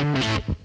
Thank you.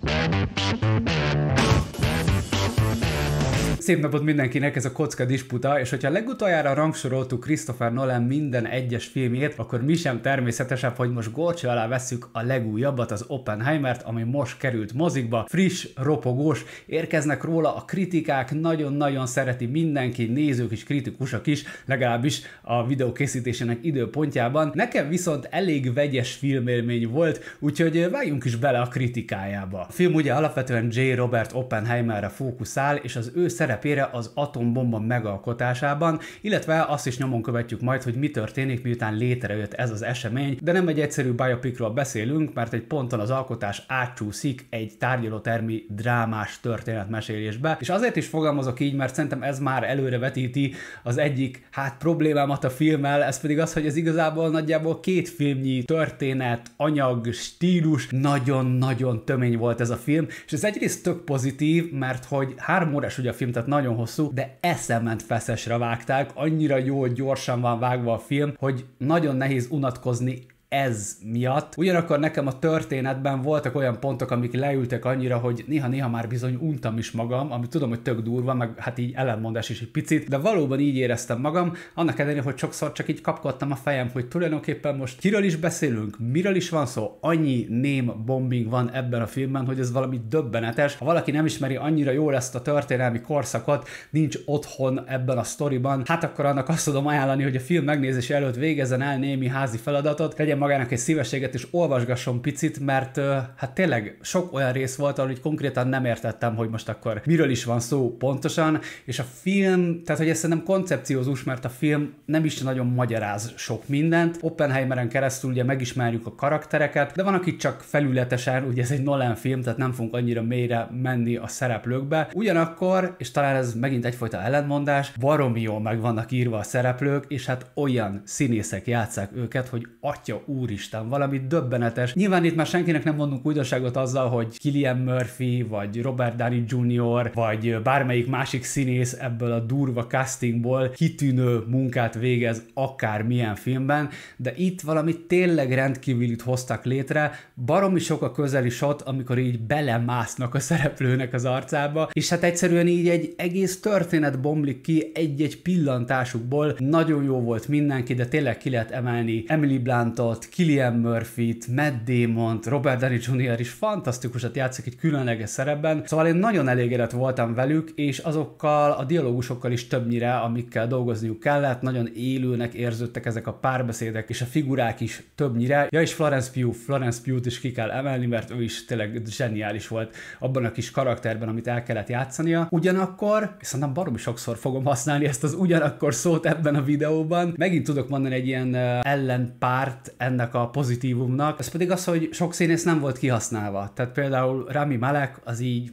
Szép napot mindenkinek, ez a kocka disputa, és hogyha legutoljára rangsoroltuk Christopher Nolan minden egyes filmjét, akkor mi sem természetesebb, hogy most gorcsa alá veszük a legújabbat, az Oppenheimert, ami most került mozikba, friss, ropogós, érkeznek róla a kritikák, nagyon-nagyon szereti mindenki, nézők is, kritikusak is, legalábbis a videó készítésének időpontjában. Nekem viszont elég vegyes filmélmény volt, úgyhogy vágjunk is bele a kritikájába. A film ugye alapvetően J. Robert Oppenheimerre fókuszál, és az ő szerep szerepére az atombomba megalkotásában, illetve azt is nyomon követjük majd, hogy mi történik, miután létrejött ez az esemény, de nem egy egyszerű biopicról beszélünk, mert egy ponton az alkotás átcsúszik egy tárgyalótermi drámás történetmesélésbe, és azért is fogalmazok így, mert szerintem ez már előrevetíti az egyik hát problémámat a filmmel, ez pedig az, hogy ez igazából nagyjából két filmnyi történet, anyag, stílus, nagyon-nagyon tömény volt ez a film, és ez egyrészt tök pozitív, mert hogy három órás ugye a film, tehát tehát nagyon hosszú, de eszement feszesre vágták, annyira jó, gyorsan van vágva a film, hogy nagyon nehéz unatkozni ez miatt. Ugyanakkor nekem a történetben voltak olyan pontok, amik leültek annyira, hogy néha-néha már bizony untam is magam, ami tudom, hogy tök durva, meg hát így ellenmondás is egy picit, de valóban így éreztem magam, annak ellenére, hogy sokszor csak így kapkodtam a fejem, hogy tulajdonképpen most kiről is beszélünk, miről is van szó, annyi ném bombing van ebben a filmben, hogy ez valami döbbenetes. Ha valaki nem ismeri annyira jól ezt a történelmi korszakot, nincs otthon ebben a sztoriban, hát akkor annak azt tudom ajánlani, hogy a film megnézése előtt végezzen el némi házi feladatot, legyen magának egy szívességet, és olvasgasson picit, mert hát tényleg sok olyan rész volt, ahol így konkrétan nem értettem, hogy most akkor miről is van szó pontosan, és a film, tehát hogy ez szerintem koncepciózus, mert a film nem is nagyon magyaráz sok mindent. Oppenheimeren keresztül ugye megismerjük a karaktereket, de van, aki csak felületesen, ugye ez egy Nolan film, tehát nem fogunk annyira mélyre menni a szereplőkbe. Ugyanakkor, és talán ez megint egyfajta ellentmondás, baromi jól meg vannak írva a szereplők, és hát olyan színészek játszák őket, hogy atya úristen, valami döbbenetes. Nyilván itt már senkinek nem mondunk újdonságot azzal, hogy Killian Murphy, vagy Robert Downey Jr., vagy bármelyik másik színész ebből a durva castingból kitűnő munkát végez akármilyen filmben, de itt valami tényleg rendkívülit hoztak létre, baromi sok a közeli shot, amikor így belemásznak a szereplőnek az arcába, és hát egyszerűen így egy egész történet bomlik ki egy-egy pillantásukból, nagyon jó volt mindenki, de tényleg ki lehet emelni Emily Blantot, Brown-t, Killian Murphy-t, Matt damon Robert Downey Jr. is fantasztikusat játszik egy különleges szerepben, szóval én nagyon elégedett voltam velük, és azokkal a dialógusokkal is többnyire, amikkel dolgozniuk kellett, nagyon élőnek érződtek ezek a párbeszédek, és a figurák is többnyire. Ja, és Florence Pugh, Florence Pugh-t is ki kell emelni, mert ő is tényleg zseniális volt abban a kis karakterben, amit el kellett játszania. Ugyanakkor, szerintem baromi sokszor fogom használni ezt az ugyanakkor szót ebben a videóban, megint tudok mondani egy ilyen ellenpárt, ennek a pozitívumnak, Ez pedig az, hogy sok színész nem volt kihasználva. Tehát például Rami Malek az így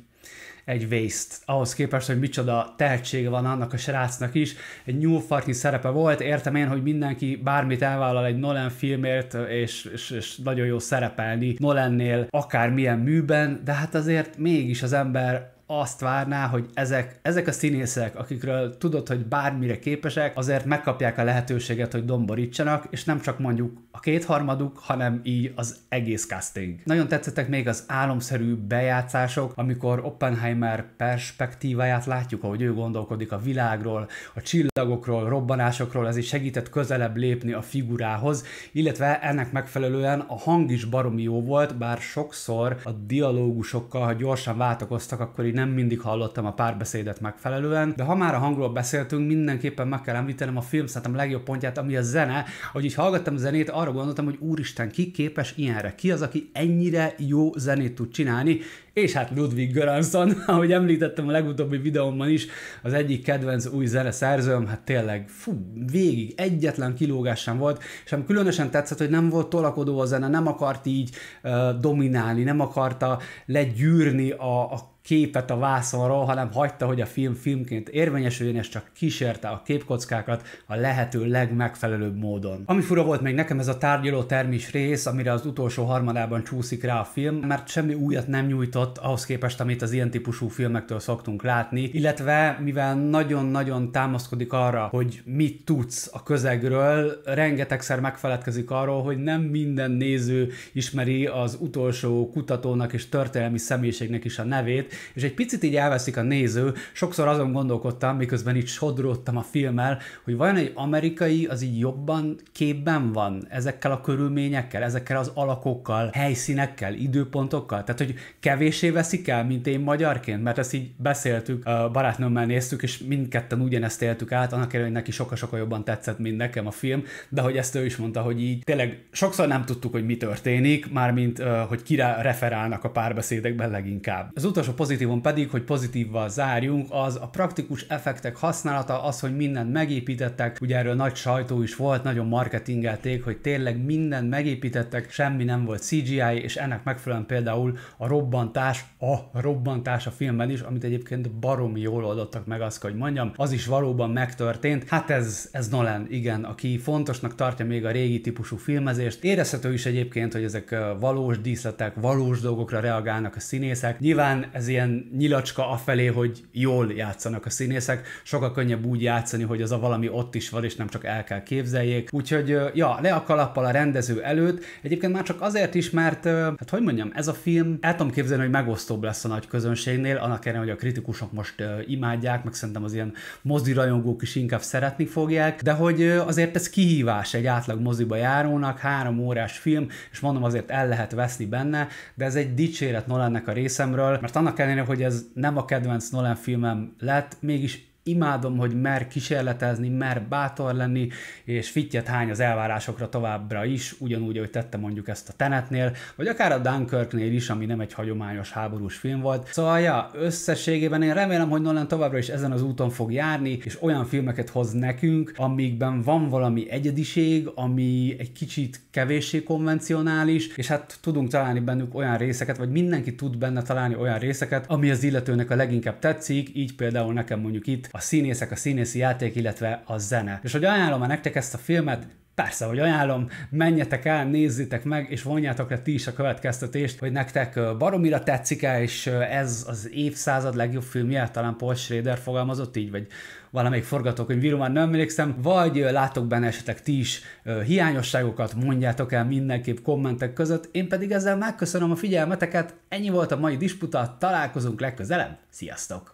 egy waste. Ahhoz képest, hogy micsoda tehetsége van annak a srácnak is, egy nyúlfarki szerepe volt, értem én, hogy mindenki bármit elvállal egy Nolan filmért, és, és, és nagyon jó szerepelni Nolannél akármilyen műben, de hát azért mégis az ember azt várná, hogy ezek, ezek a színészek, akikről tudod, hogy bármire képesek, azért megkapják a lehetőséget, hogy domborítsanak, és nem csak mondjuk a kétharmaduk, hanem így az egész casting. Nagyon tetszettek még az álomszerű bejátszások, amikor Oppenheimer perspektíváját látjuk, ahogy ő gondolkodik a világról, a csillagokról, robbanásokról, ez is segített közelebb lépni a figurához, illetve ennek megfelelően a hang is baromi jó volt, bár sokszor a dialógusokkal, ha gyorsan váltakoztak, akkor így nem mindig hallottam a párbeszédet megfelelően, de ha már a hangról beszéltünk, mindenképpen meg kell említenem a film szerintem legjobb pontját, ami a zene, hogy így hallgattam a zenét, arra gondoltam, hogy úristen, ki képes ilyenre, ki az, aki ennyire jó zenét tud csinálni, és hát Ludwig Göransson, ahogy említettem a legutóbbi videómban is, az egyik kedvenc új zene szerzőm, hát tényleg, fú, végig egyetlen kilógás sem volt, és ami különösen tetszett, hogy nem volt tolakodó a zene, nem akart így uh, dominálni, nem akarta legyűrni a, a képet a vászonról, hanem hagyta, hogy a film filmként érvényesüljön, és csak kísérte a képkockákat a lehető legmegfelelőbb módon. Ami fura volt még nekem ez a tárgyaló termés rész, amire az utolsó harmadában csúszik rá a film, mert semmi újat nem nyújtott ahhoz képest, amit az ilyen típusú filmektől szoktunk látni, illetve mivel nagyon-nagyon támaszkodik arra, hogy mit tudsz a közegről, rengetegszer megfeledkezik arról, hogy nem minden néző ismeri az utolsó kutatónak és történelmi személyiségnek is a nevét, és egy picit így elveszik a néző. Sokszor azon gondolkodtam, miközben itt sodródtam a filmmel, hogy vajon egy amerikai az így jobban képben van ezekkel a körülményekkel, ezekkel az alakokkal, helyszínekkel, időpontokkal? Tehát, hogy kevésé veszik el, mint én magyarként? Mert ezt így beszéltük, a barátnőmmel néztük, és mindketten ugyanezt éltük át, annak ellenére, hogy neki sokkal-sokkal jobban tetszett, mint nekem a film, de hogy ezt ő is mondta, hogy így tényleg sokszor nem tudtuk, hogy mi történik, mármint, hogy kire referálnak a párbeszédekben leginkább. Az utolsó pozitívon pedig, hogy pozitívval zárjunk, az a praktikus effektek használata, az, hogy mindent megépítettek, ugye erről nagy sajtó is volt, nagyon marketingelték, hogy tényleg mindent megépítettek, semmi nem volt CGI, és ennek megfelelően például a robbantás, a robbantás a filmben is, amit egyébként baromi jól oldottak meg, azt hogy mondjam, az is valóban megtörtént. Hát ez, ez Nolan, igen, aki fontosnak tartja még a régi típusú filmezést. Érezhető is egyébként, hogy ezek valós díszletek, valós dolgokra reagálnak a színészek. Nyilván ez ilyen nyilacska afelé, hogy jól játszanak a színészek, sokkal könnyebb úgy játszani, hogy az a valami ott is van, és nem csak el kell képzeljék. Úgyhogy, ja, le a kalappal a rendező előtt. Egyébként már csak azért is, mert, hát hogy mondjam, ez a film, el tudom képzelni, hogy megosztóbb lesz a nagy közönségnél, annak ellenére, hogy a kritikusok most imádják, meg szerintem az ilyen mozirajongók is inkább szeretni fogják, de hogy azért ez kihívás egy átlag moziba járónak, három órás film, és mondom azért el lehet veszni benne, de ez egy dicséret Nolannek a részemről, mert annak ellenére, hogy ez nem a kedvenc Nolan filmem lett, mégis imádom, hogy mer kísérletezni, mer bátor lenni, és fittyet hány az elvárásokra továbbra is, ugyanúgy, ahogy tette mondjuk ezt a Tenetnél, vagy akár a Dunkirknél is, ami nem egy hagyományos háborús film volt. Szóval, ja, összességében én remélem, hogy Nolan továbbra is ezen az úton fog járni, és olyan filmeket hoz nekünk, amikben van valami egyediség, ami egy kicsit kevéssé konvencionális, és hát tudunk találni bennük olyan részeket, vagy mindenki tud benne találni olyan részeket, ami az illetőnek a leginkább tetszik, így például nekem mondjuk itt a színészek, a színészi játék, illetve a zene. És hogy ajánlom-e nektek ezt a filmet, Persze, hogy ajánlom, menjetek el, nézzétek meg, és vonjátok le ti is a következtetést, hogy nektek baromira tetszik-e, és ez az évszázad legjobb filmje, talán Paul Schrader fogalmazott így, vagy valamelyik forgatókönyvíról már nem emlékszem, vagy látok benne esetleg ti is hiányosságokat, mondjátok el mindenképp kommentek között, én pedig ezzel megköszönöm a figyelmeteket, ennyi volt a mai disputa, találkozunk legközelebb, sziasztok!